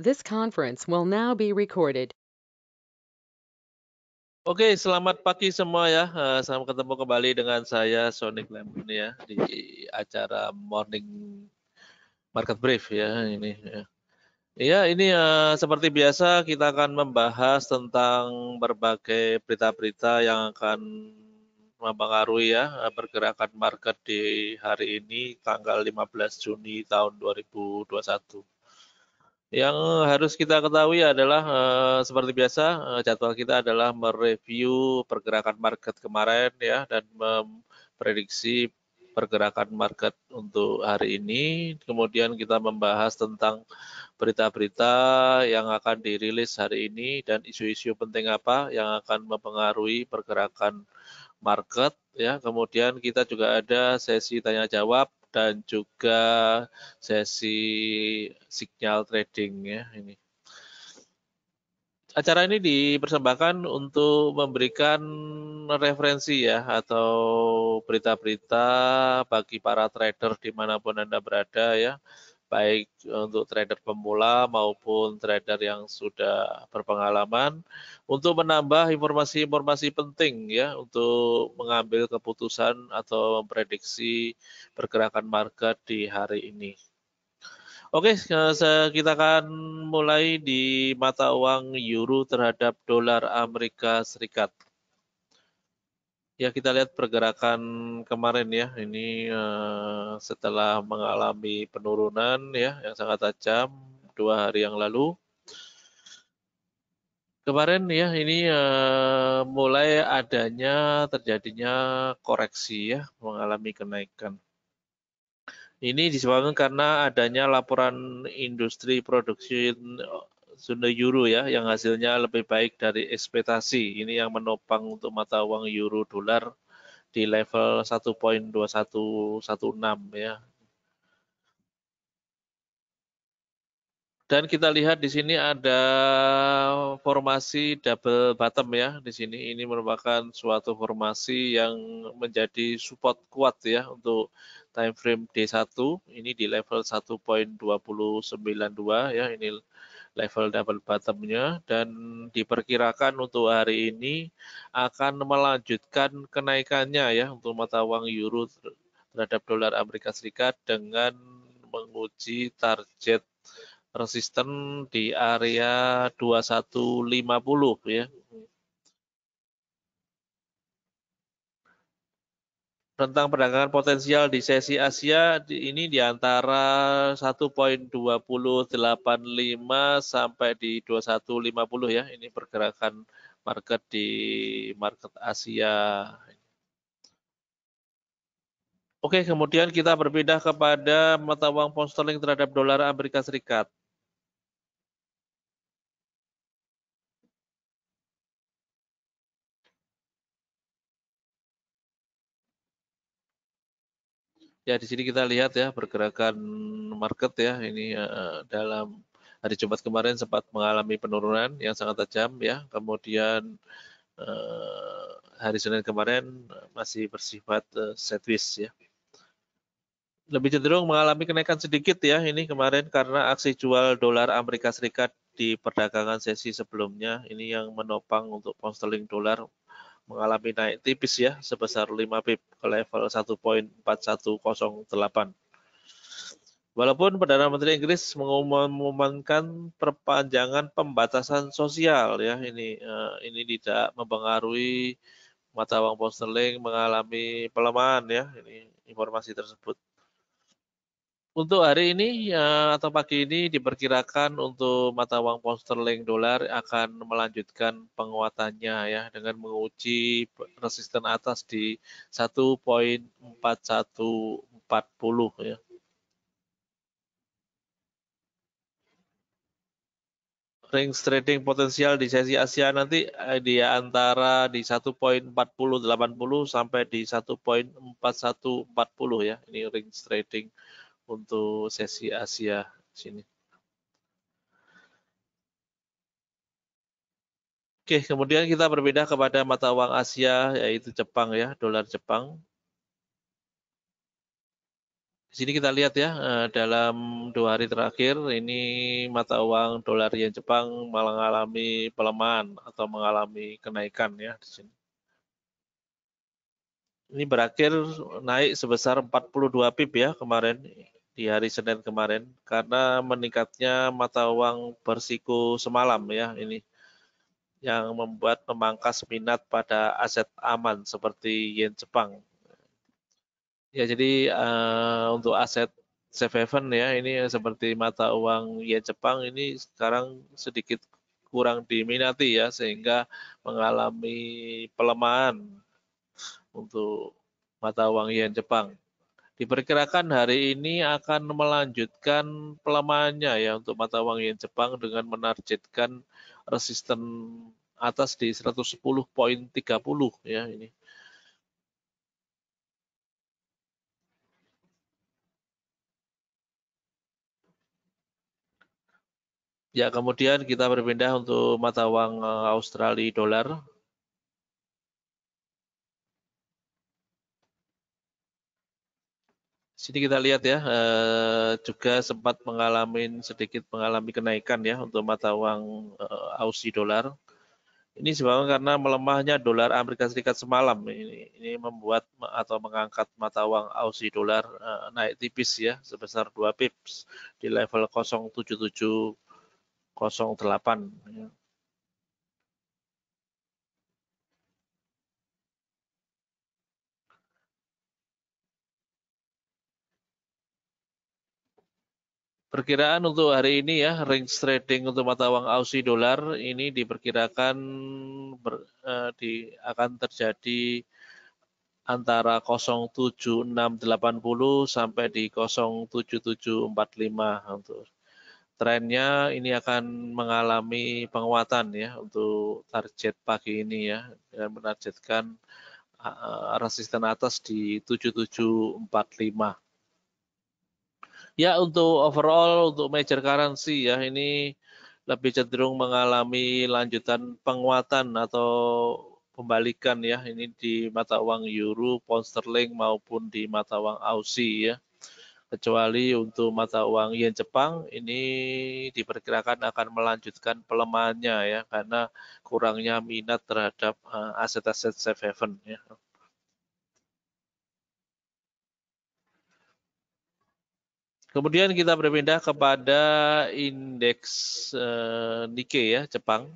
This conference will now be recorded. Oke, selamat pagi semua ya. Eh, Sama ketemu kembali dengan saya Sonic Lemon ya di acara Morning Market Brief ya ini. Ya, ya ini uh, seperti biasa kita akan membahas tentang berbagai berita-berita yang akan mempengaruhi ya eh, pergerakan market di hari ini tanggal 15 Juni tahun 2021. Yang harus kita ketahui adalah eh, seperti biasa eh, jadwal kita adalah mereview pergerakan market kemarin ya dan memprediksi pergerakan market untuk hari ini. Kemudian kita membahas tentang berita-berita yang akan dirilis hari ini dan isu-isu penting apa yang akan mempengaruhi pergerakan market ya. Kemudian kita juga ada sesi tanya jawab dan juga sesi signal trading ya ini. Acara ini dipersembahkan untuk memberikan referensi ya atau berita-berita bagi para trader dimanapun Anda berada ya baik eh, untuk trader pemula maupun trader yang sudah berpengalaman untuk menambah informasi-informasi penting ya untuk mengambil keputusan atau memprediksi pergerakan market di hari ini. Oke, eh, kita akan mulai di mata uang euro terhadap dolar Amerika Serikat. Ya kita lihat pergerakan kemarin ya. Ini uh, setelah mengalami penurunan ya yang sangat tajam dua hari yang lalu. Kemarin ya ini uh, mulai adanya terjadinya koreksi ya mengalami kenaikan. Ini disebabkan karena adanya laporan industri produksi Sunda Euro ya yang hasilnya lebih baik dari ekspektasi. Ini yang menopang untuk mata uang euro dolar di level 1.2116 ya. Dan kita lihat di sini ada formasi double bottom ya. Di sini ini merupakan suatu formasi yang menjadi support kuat ya untuk time frame D1. Ini di level 1.292 ya. Ini level double bottomnya dan diperkirakan untuk hari ini akan melanjutkan kenaikannya ya untuk mata uang euro terhadap dolar Amerika Serikat dengan menguji target resisten di area 2150 ya tentang perdagangan potensial di sesi Asia ini di antara 1.285 sampai di 21.50 ya. Ini pergerakan market di market Asia. Oke, kemudian kita berpindah kepada mata uang pound sterling terhadap dolar Amerika Serikat. Ya, di sini kita lihat ya pergerakan market ya. Ini uh, dalam hari Jumat kemarin sempat mengalami penurunan yang sangat tajam ya. Kemudian uh, hari Senin kemarin masih bersifat uh, sideways ya. Lebih cenderung mengalami kenaikan sedikit ya ini kemarin karena aksi jual dolar Amerika Serikat di perdagangan sesi sebelumnya ini yang menopang untuk pound sterling dolar mengalami naik tipis ya sebesar 5 pip ke level 1.4108. Walaupun Perdana Menteri Inggris mengumumkan perpanjangan pembatasan sosial ya ini eh, ini tidak mempengaruhi mata uang pound sterling mengalami pelemahan ya ini informasi tersebut. Untuk hari ini ya, atau pagi ini diperkirakan untuk mata uang pound sterling dolar akan melanjutkan penguatannya ya dengan menguji resisten atas di 1.4140 ya. range trading potensial di sesi Asia nanti eh, di antara di 1.4080 sampai di 1.4140 ya. Ini range trading untuk sesi Asia sini. Oke, kemudian kita berpindah kepada mata uang Asia yaitu Jepang ya, dolar Jepang. Di sini kita lihat ya, eh, dalam dua hari terakhir ini mata uang dolar yen Jepang mengalami pelemahan atau mengalami kenaikan ya di sini. Ini berakhir naik sebesar 42 pip ya kemarin di hari Senin kemarin karena meningkatnya mata uang bersiku semalam ya ini yang membuat memangkas minat pada aset aman seperti yen Jepang. Ya jadi uh, untuk aset safe haven ya ini seperti mata uang yen Jepang ini sekarang sedikit kurang diminati ya sehingga mengalami pelemahan untuk mata uang yen Jepang. Diperkirakan hari ini akan melanjutkan pelemahannya ya untuk mata uang yen Jepang dengan menargetkan resisten atas di 110.30 ya ini. Ya, kemudian kita berpindah untuk mata uang eh, Australia dolar. sini kita lihat ya eh, juga sempat mengalami sedikit mengalami kenaikan ya untuk mata uang eh, Aussie dolar. Ini sebabnya karena melemahnya dolar Amerika Serikat semalam ini, ini membuat atau mengangkat mata uang Aussie dolar eh, naik tipis ya sebesar 2 pips di level 07708 Perkiraan untuk hari ini ya, range trading untuk mata uang Aussie dolar ini diperkirakan ber, eh, di, akan terjadi antara 07680 sampai di 07745 untuk trennya ini akan mengalami penguatan ya untuk target pagi ini ya dan menargetkan eh, resisten atas di 7745 Ya untuk overall untuk major currency ya ini lebih cenderung mengalami lanjutan penguatan atau pembalikan ya ini di mata uang euro, pound sterling maupun di mata uang Aussie ya. Kecuali untuk mata uang yen Jepang ini diperkirakan akan melanjutkan pelemahannya ya karena kurangnya minat terhadap eh, aset-aset safe haven ya. Kemudian kita berpindah kepada indeks uh, Nikkei ya, Jepang.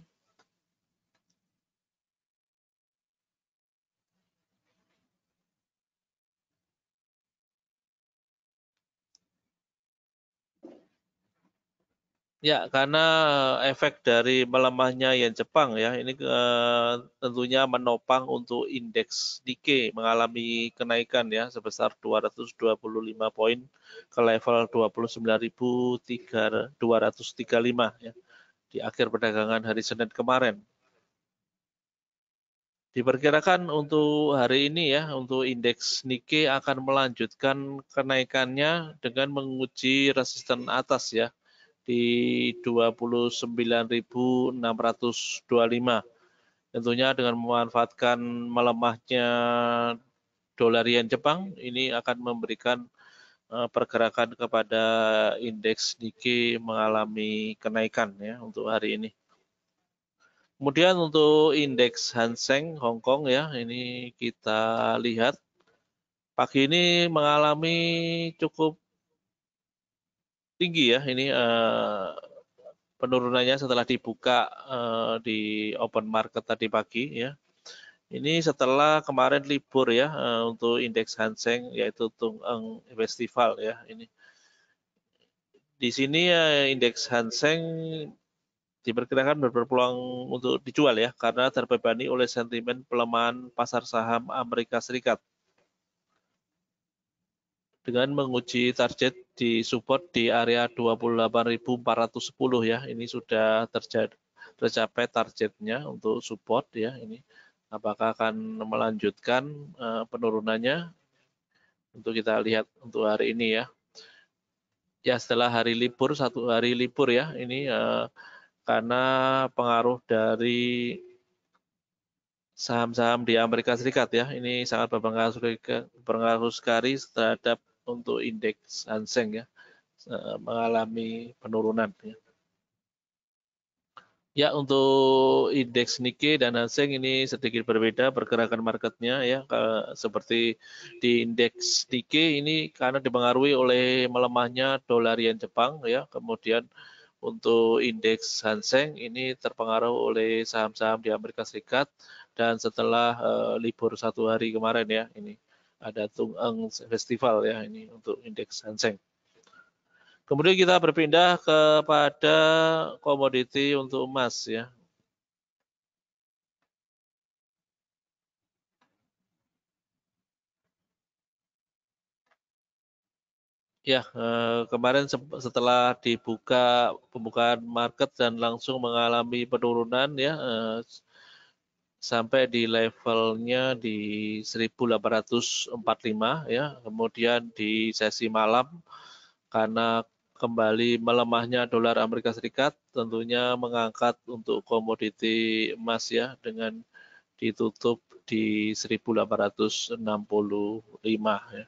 Ya, karena efek dari melemahnya yen Jepang ya, ini uh, tentunya menopang untuk indeks Nikkei mengalami kenaikan ya sebesar 225 poin ke level 29.235 ya di akhir perdagangan hari Senin kemarin. Diperkirakan untuk hari ini ya, untuk indeks Nikkei akan melanjutkan kenaikannya dengan menguji resisten atas ya di 29.625. Tentunya dengan memanfaatkan melemahnya dolar yen Jepang ini akan memberikan eh, pergerakan kepada indeks Nikkei mengalami kenaikan ya untuk hari ini. Kemudian untuk indeks Hanseng Hong Kong ya, ini kita lihat pagi ini mengalami cukup tinggi ya ini uh, penurunannya setelah dibuka uh, di open market tadi pagi ya. Ini setelah kemarin libur ya uh, untuk indeks Hanseng yaitu Tung Eng Festival ya ini. Di sini ya uh, indeks Hanseng diperkirakan berpeluang untuk dijual ya karena terbebani oleh sentimen pelemahan pasar saham Amerika Serikat dengan menguji target di support di area 28.410 ya. Ini sudah terjadi tercapai targetnya untuk support ya ini apakah akan melanjutkan eh, penurunannya untuk kita lihat untuk hari ini ya ya setelah hari libur satu hari libur ya ini eh, karena pengaruh dari saham-saham di Amerika Serikat ya ini sangat berpengaruh, berpengaruh sekali terhadap untuk indeks Hanseng ya eh, mengalami penurunan ya. Ya untuk indeks Nikkei dan Hanseng ini sedikit berbeda pergerakan marketnya ya seperti di indeks Nikkei ini karena dipengaruhi oleh melemahnya dolar yen Jepang ya kemudian untuk indeks Hanseng ini terpengaruh oleh saham-saham di Amerika Serikat dan setelah uh, libur satu hari kemarin ya ini ada Tung Festival ya ini untuk indeks Hanseng. Kemudian kita berpindah kepada komoditi untuk emas ya. Ya, eh, kemarin setelah dibuka pembukaan market dan langsung mengalami penurunan ya eh, sampai di levelnya di 1845 ya. Kemudian di sesi malam karena kembali melemahnya dolar Amerika Serikat tentunya mengangkat untuk komoditi emas ya dengan ditutup di 1865 ya.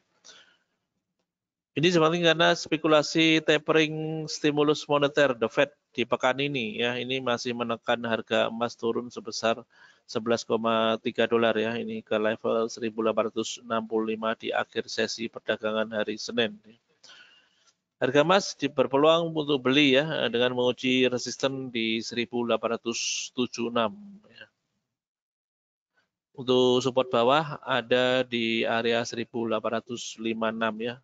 Ini sebenarnya karena spekulasi tapering stimulus moneter the Fed di pekan ini ya ini masih menekan harga emas turun sebesar 11,3 dolar ya ini ke level 1865 di akhir sesi perdagangan hari Senin. Ya. Harga emas berpeluang untuk beli ya dengan menguji resisten di 1876 ya. Untuk support bawah ada di area 1856 ya.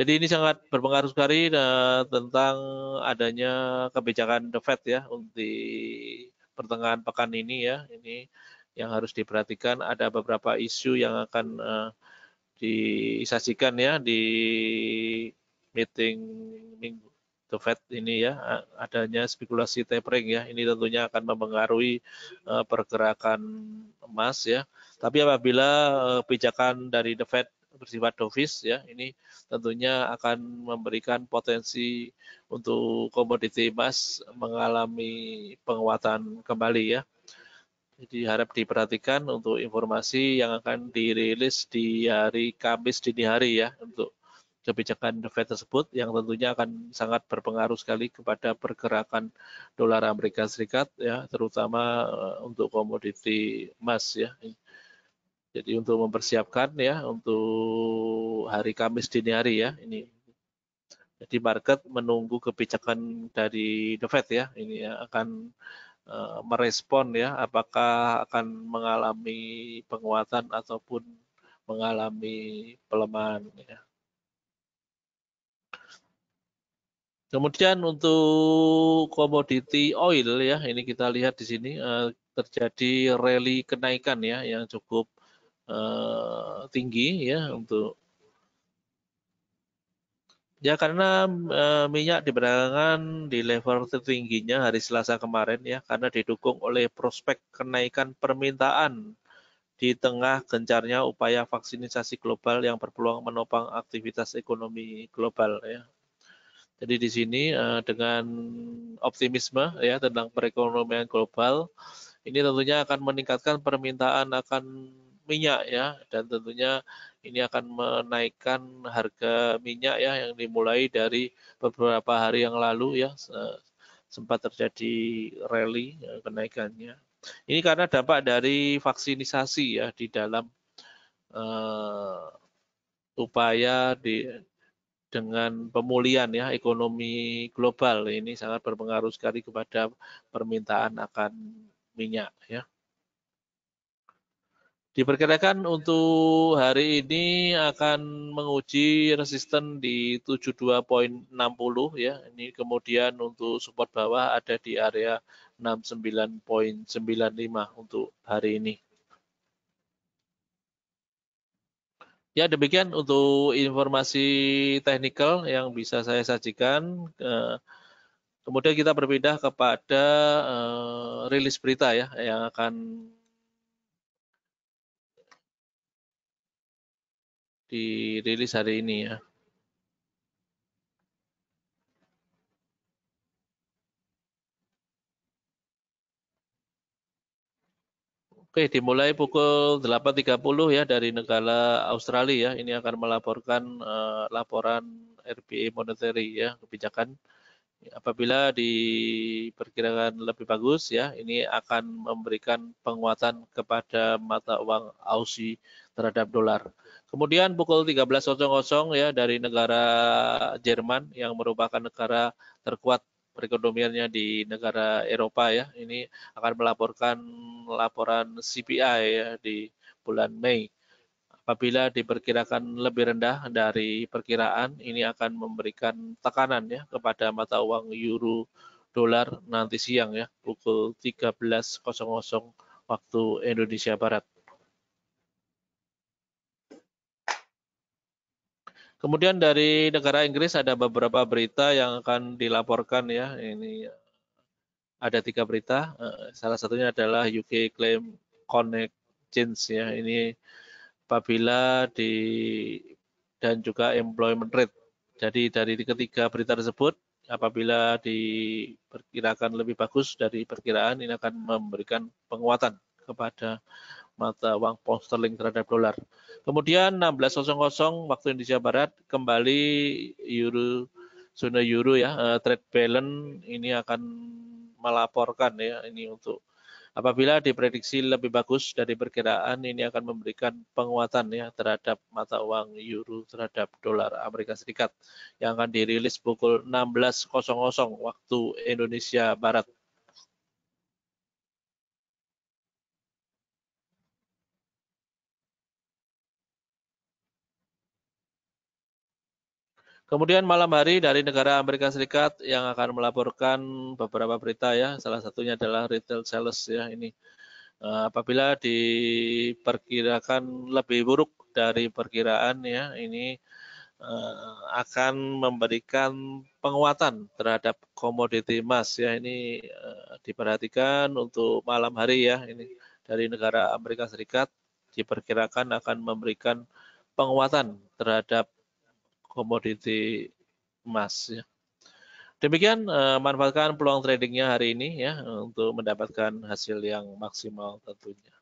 Jadi ini sangat berpengaruh sekali eh, tentang adanya kebijakan The Fed ya untuk pertengahan pekan ini ya. Ini yang harus diperhatikan ada beberapa isu yang akan uh, disajikan ya di meeting minggu the Fed ini ya adanya spekulasi tapering ya ini tentunya akan mempengaruhi uh, pergerakan emas ya tapi apabila uh, pijakan dari the Fed bersifat dovish ya ini tentunya akan memberikan potensi untuk komoditi emas mengalami penguatan kembali ya jadi harap diperhatikan untuk informasi yang akan dirilis di hari Kamis dini hari ya untuk kebijakan The Fed tersebut yang tentunya akan sangat berpengaruh sekali kepada pergerakan dolar Amerika Serikat ya terutama eh, untuk komoditi emas ya jadi untuk mempersiapkan ya untuk hari Kamis dini hari ya ini. Jadi market menunggu kebijakan dari The Fed ya ini ya, akan eh, merespon ya apakah akan mengalami penguatan ataupun mengalami pelemahan ya. Kemudian untuk komoditi oil ya, ini kita lihat di sini eh, terjadi rally kenaikan ya yang cukup Eh, tinggi ya untuk ya karena uh, minyak diperdagangkan di level tertingginya hari Selasa kemarin ya karena didukung oleh prospek kenaikan permintaan di tengah gencarnya upaya vaksinisasi global yang berpeluang menopang aktivitas ekonomi global ya. Jadi di sini eh, dengan optimisme ya tentang perekonomian global ini tentunya akan meningkatkan permintaan akan minyak ya dan tentunya ini akan menaikkan harga minyak ya yang dimulai dari beberapa hari yang lalu ya sempat terjadi rally ya, kenaikannya. Ini karena dampak dari vaksinisasi ya di dalam uh, upaya di dengan pemulihan ya ekonomi global ini sangat berpengaruh sekali kepada permintaan akan minyak ya. Diperkirakan untuk hari ini akan menguji resisten di 72.60 ya. Ini kemudian untuk support bawah ada di area 69.95 untuk hari ini. Ya demikian untuk informasi teknikal yang bisa saya sajikan. Eh, kemudian kita berpindah kepada eh, rilis berita ya yang akan dirilis hari ini ya. Oke, dimulai pukul 8.30 ya dari negara Australia ya. Ini akan melaporkan uh, laporan RBA monetary ya, kebijakan. Apabila diperkirakan lebih bagus ya, ini akan memberikan penguatan kepada mata uang Aussie terhadap dolar. Kemudian pukul 13.00 ya dari negara Jerman yang merupakan negara terkuat perekonomiannya di negara Eropa ya. Ini akan melaporkan laporan CPI ya di bulan Mei. Apabila diperkirakan lebih rendah dari perkiraan, ini akan memberikan tekanan ya kepada mata uang euro dolar nanti siang ya pukul 13.00 waktu Indonesia Barat. Kemudian dari negara Inggris ada beberapa berita yang akan dilaporkan ya. Ini ada tiga berita. Eh, salah satunya adalah UK claim connect change ya. Ini apabila di dan juga employment rate. Jadi dari ketiga berita tersebut apabila diperkirakan lebih bagus dari perkiraan ini akan memberikan penguatan kepada mata uang pound sterling terhadap dolar. Kemudian 16.00 waktu Indonesia Barat kembali euro zona euro ya eh, trade balance ini akan melaporkan ya ini untuk apabila diprediksi lebih bagus dari perkiraan ini akan memberikan penguatan ya terhadap mata uang euro terhadap dolar Amerika Serikat yang akan dirilis pukul 16.00 waktu Indonesia Barat. Kemudian malam hari dari negara Amerika Serikat yang akan melaporkan beberapa berita ya, salah satunya adalah retail sales ya ini. Eh, apabila diperkirakan lebih buruk dari perkiraan ya, ini eh, akan memberikan penguatan terhadap komoditi emas ya ini eh, diperhatikan untuk malam hari ya ini dari negara Amerika Serikat diperkirakan akan memberikan penguatan terhadap komoditi emas ya. Demikian eh, manfaatkan peluang tradingnya hari ini ya untuk mendapatkan hasil yang maksimal tentunya.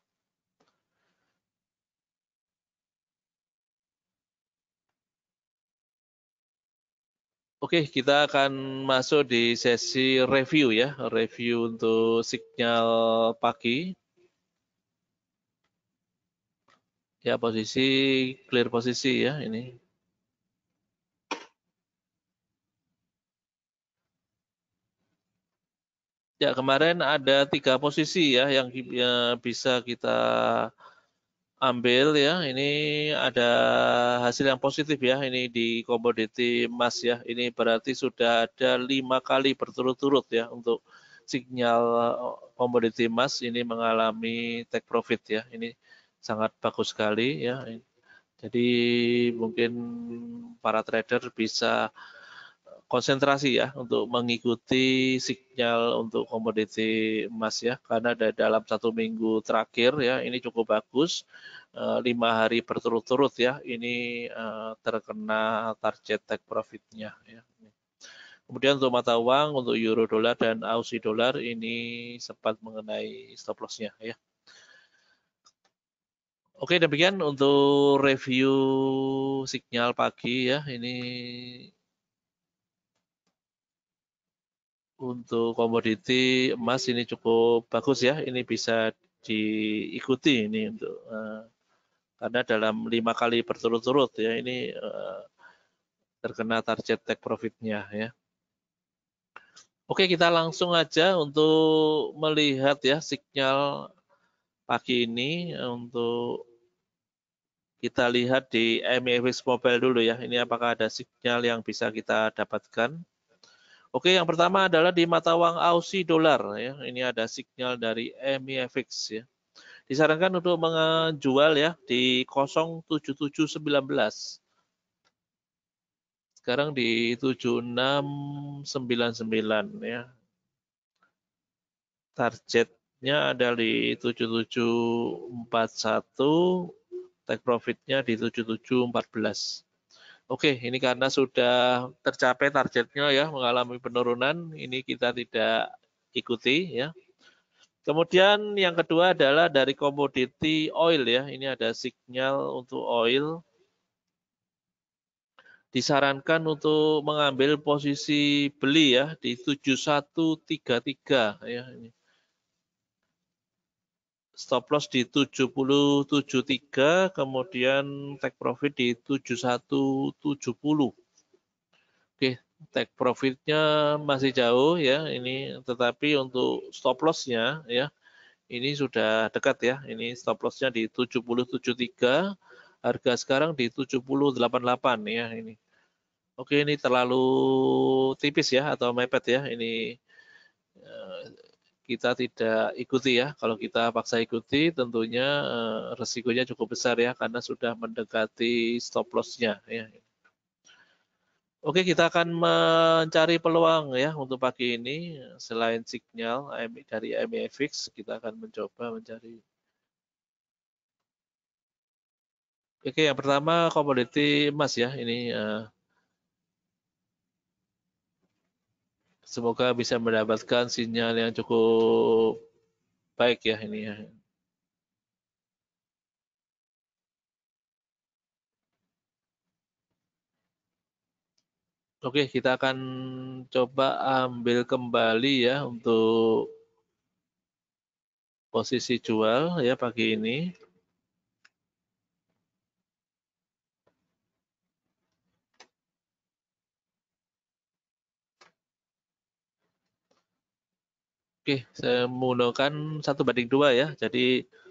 Oke, kita akan masuk di sesi review ya, review untuk signal pagi. Ya, posisi clear posisi ya ini. Ya, kemarin ada tiga posisi ya yang ya, bisa kita ambil ya. Ini ada hasil yang positif ya. Ini di komoditi emas ya. Ini berarti sudah ada lima kali berturut-turut ya untuk sinyal eh, komoditi emas ini mengalami take profit ya. Ini sangat bagus sekali ya. Jadi mungkin para trader bisa konsentrasi ya untuk mengikuti sinyal untuk komoditi emas ya karena dalam satu minggu terakhir ya ini cukup bagus eh, lima hari berturut-turut ya ini eh, terkena target take profitnya ya. Kemudian untuk mata uang untuk euro dolar dan Aussie dolar ini sempat mengenai stop lossnya ya. Oke demikian untuk review sinyal pagi ya ini untuk komoditi emas ini cukup bagus ya. Ini bisa diikuti ini untuk eh, karena dalam lima kali berturut-turut ya ini eh, terkena target take profitnya ya. Oke, kita langsung aja untuk melihat ya sinyal pagi ini untuk kita lihat di MFX e Mobile dulu ya. Ini apakah ada sinyal yang bisa kita dapatkan? Oke, yang pertama adalah di mata uang Aussie dolar ya. Ini ada signal dari MEFX ya. Disarankan untuk menjual ya di 07719. Sekarang di 7699 ya. Targetnya ada di 7741, take profitnya di 7714. Oke, ini karena sudah tercapai targetnya ya, mengalami penurunan, ini kita tidak ikuti ya. Kemudian yang kedua adalah dari komoditi oil ya, ini ada sinyal untuk oil. Disarankan untuk mengambil posisi beli ya di 7133 ya ini stop loss di 7073 kemudian take profit di 7170 oke take profitnya masih jauh ya ini tetapi untuk stop lossnya ya ini sudah dekat ya ini stop lossnya di 7073 harga sekarang di 788 ya ini oke ini terlalu tipis ya atau mepet ya ini kita tidak ikuti ya. Kalau kita paksa ikuti tentunya eh, resikonya cukup besar ya karena sudah mendekati stop loss-nya ya. Oke, kita akan mencari peluang ya untuk pagi ini selain signal dari MEFX kita akan mencoba mencari Oke, yang pertama komoditi emas ya. Ini uh, semoga bisa mendapatkan sinyal yang cukup baik ya ini ya. Oke, kita akan coba ambil kembali ya untuk posisi jual ya pagi ini. Oke, saya menggunakan satu banding dua ya. Jadi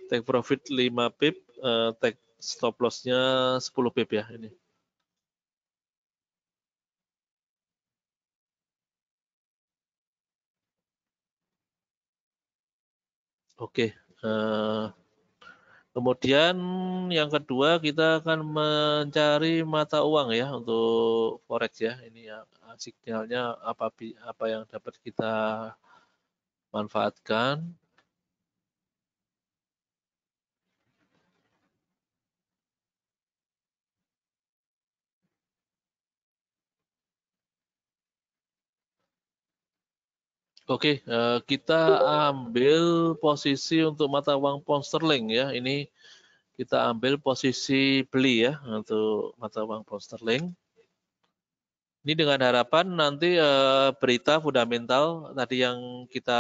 take profit 5 pip, eh, take stop lossnya nya 10 pip ya ini. Oke. Eh, kemudian yang kedua kita akan mencari mata uang ya untuk forex ya. Ini ya signalnya apa apa yang dapat kita manfaatkan Oke, eh, kita ambil posisi untuk mata uang pound sterling ya. Ini kita ambil posisi beli ya untuk mata uang pound sterling. Ini dengan harapan nanti uh, berita fundamental tadi yang kita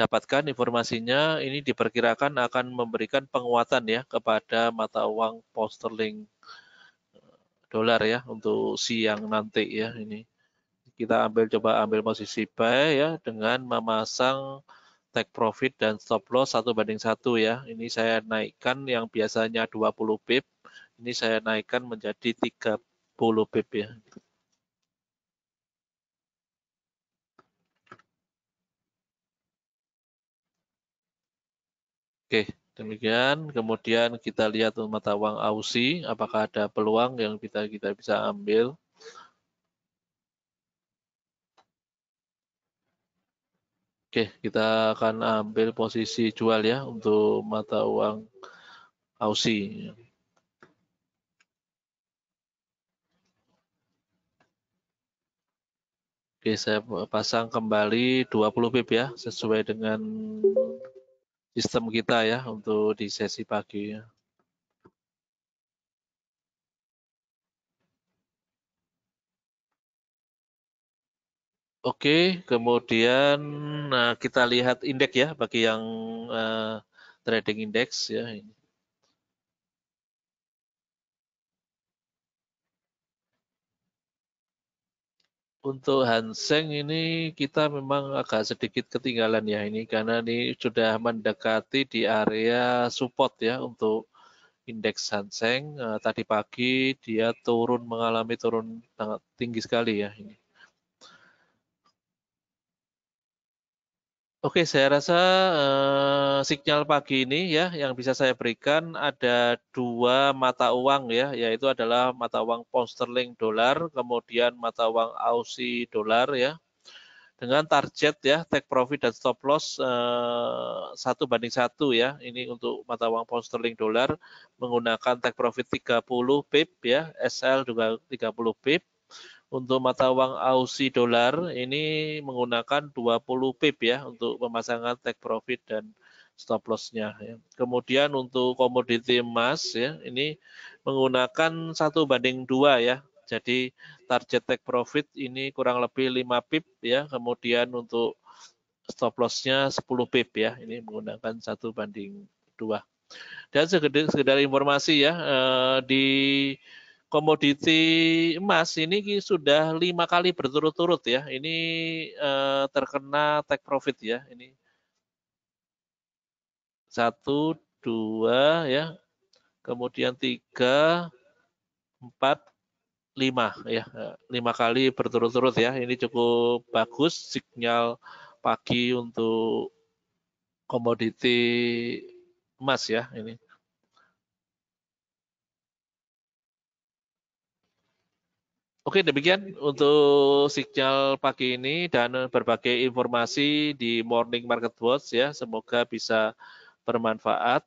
dapatkan informasinya ini diperkirakan akan memberikan penguatan ya kepada mata uang posterling eh, dolar ya untuk siang nanti ya ini kita ambil coba ambil posisi buy ya dengan memasang take profit dan stop loss satu banding satu ya ini saya naikkan yang biasanya 20 pip ini saya naikkan menjadi tiga pip ya. Oke, demikian. Kemudian kita lihat mata uang AUSI, apakah ada peluang yang kita kita bisa ambil. Oke, kita akan ambil posisi jual ya untuk mata uang AUSI. Oke, saya pasang kembali 20 pip ya, sesuai dengan sistem kita ya untuk di sesi pagi ya. Oke, kemudian nah, kita lihat indeks ya bagi yang uh, trading indeks ya ini. Untuk Hanseng ini kita memang agak sedikit ketinggalan ya ini karena ini sudah mendekati di area support ya untuk indeks Hanseng. Eh, tadi pagi dia turun mengalami turun sangat tinggi sekali ya ini. Oke, saya rasa eh, sinyal pagi ini ya yang bisa saya berikan ada dua mata uang ya, yaitu adalah mata uang pound sterling dolar, kemudian mata uang Aussie dolar ya. Dengan target ya take profit dan stop loss eh, satu uh, banding satu ya. Ini untuk mata uang pound sterling dolar menggunakan take profit 30 pip ya, SL juga 30 pip untuk mata uang Aussie dolar ini menggunakan 20 pip ya untuk pemasangan take profit dan stop loss-nya ya. Kemudian untuk komoditi emas ya ini menggunakan satu banding dua ya. Jadi target take profit ini kurang lebih 5 pip ya. Kemudian untuk stop loss-nya 10 pip ya. Ini menggunakan satu banding dua. Dan sekedar, sekedar informasi ya eh, di komoditi emas ini sudah lima kali berturut-turut ya. Ini uh, terkena take profit ya. Ini satu, dua ya, kemudian tiga, empat, lima ya, lima kali berturut-turut ya. Ini cukup bagus sinyal pagi untuk komoditi emas ya ini. Oke, demikian untuk sinyal pagi ini dan berbagai informasi di Morning Market Watch ya. Semoga bisa bermanfaat.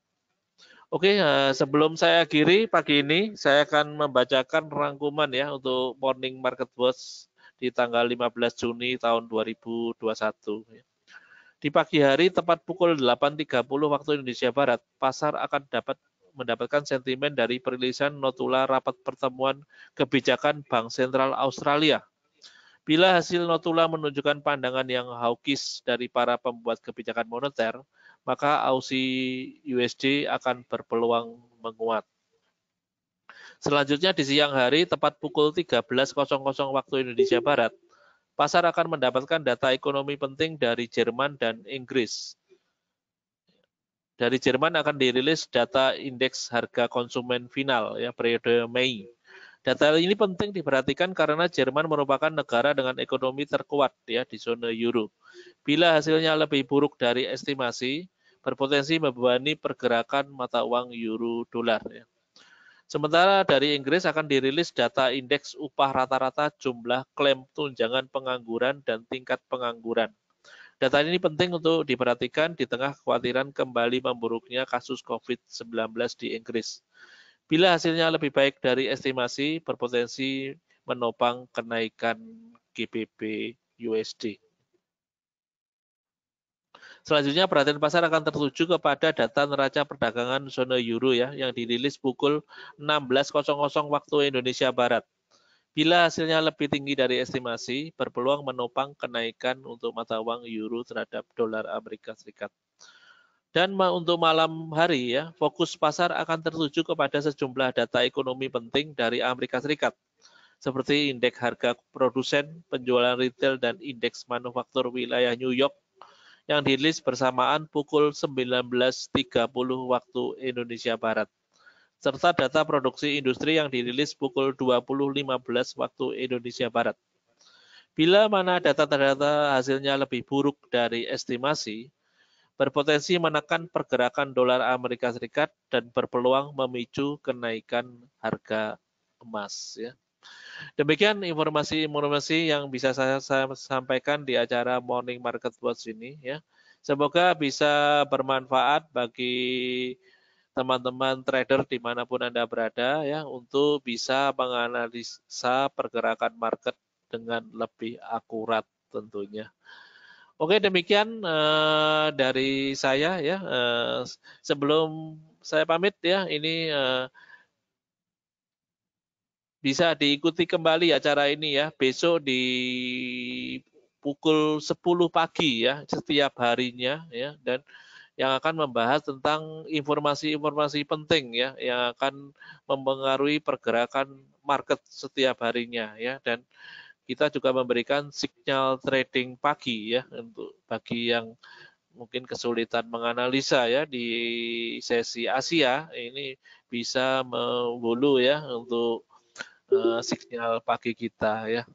Oke, eh, sebelum saya akhiri pagi ini, saya akan membacakan rangkuman ya untuk Morning Market Watch di tanggal 15 Juni tahun 2021. Di pagi hari tepat pukul 8.30 waktu Indonesia Barat, pasar akan dapat mendapatkan sentimen dari perilisan notula rapat pertemuan kebijakan Bank Sentral Australia. Bila hasil notula menunjukkan pandangan yang hawkish dari para pembuat kebijakan moneter, maka Aussie USD akan berpeluang menguat. Selanjutnya di siang hari tepat pukul 13.00 waktu Indonesia Barat, pasar akan mendapatkan data ekonomi penting dari Jerman dan Inggris dari Jerman akan dirilis data indeks harga konsumen final ya periode Mei. Data ini penting diperhatikan karena Jerman merupakan negara dengan ekonomi terkuat ya di zona euro. Bila hasilnya lebih buruk dari estimasi, berpotensi membebani pergerakan mata uang euro dolar ya. Sementara dari Inggris akan dirilis data indeks upah rata-rata jumlah klaim tunjangan pengangguran dan tingkat pengangguran. Data ini penting untuk diperhatikan di tengah kekhawatiran kembali memburuknya kasus COVID-19 di Inggris. Bila hasilnya lebih baik dari estimasi, berpotensi menopang kenaikan GBP USD. Selanjutnya perhatian pasar akan tertuju kepada data neraca perdagangan zona euro ya yang dirilis pukul 16.00 waktu Indonesia Barat. Bila hasilnya lebih tinggi dari estimasi, berpeluang menopang kenaikan untuk mata uang euro terhadap dolar Amerika Serikat. Dan untuk malam hari ya, fokus pasar akan tertuju kepada sejumlah data ekonomi penting dari Amerika Serikat seperti indeks harga produsen, penjualan retail dan indeks manufaktur wilayah New York yang dirilis bersamaan pukul 19.30 waktu Indonesia Barat serta data produksi industri yang dirilis pukul 20.15 waktu Indonesia Barat. Bila mana data-data hasilnya lebih buruk dari estimasi, berpotensi menekan pergerakan dolar Amerika Serikat dan berpeluang memicu kenaikan harga emas. Ya. Demikian informasi-informasi yang bisa saya, sampaikan di acara Morning Market Watch ini. Ya. Semoga bisa bermanfaat bagi teman-teman trader dimanapun Anda berada ya untuk bisa menganalisa pergerakan market dengan lebih akurat tentunya. Oke demikian uh, dari saya ya. Uh, sebelum saya pamit ya ini uh, bisa diikuti kembali acara ini ya besok di pukul 10 pagi ya setiap harinya ya dan yang akan membahas tentang informasi-informasi penting ya yang akan mempengaruhi pergerakan market setiap harinya ya dan kita juga memberikan signal trading pagi ya untuk bagi yang mungkin kesulitan menganalisa ya di sesi Asia ini bisa mengulu ya untuk uh, signal pagi kita ya.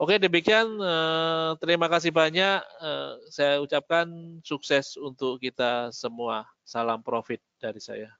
Oke, demikian. Eh, terima kasih banyak. Eh, saya ucapkan sukses untuk kita semua. Salam profit dari saya.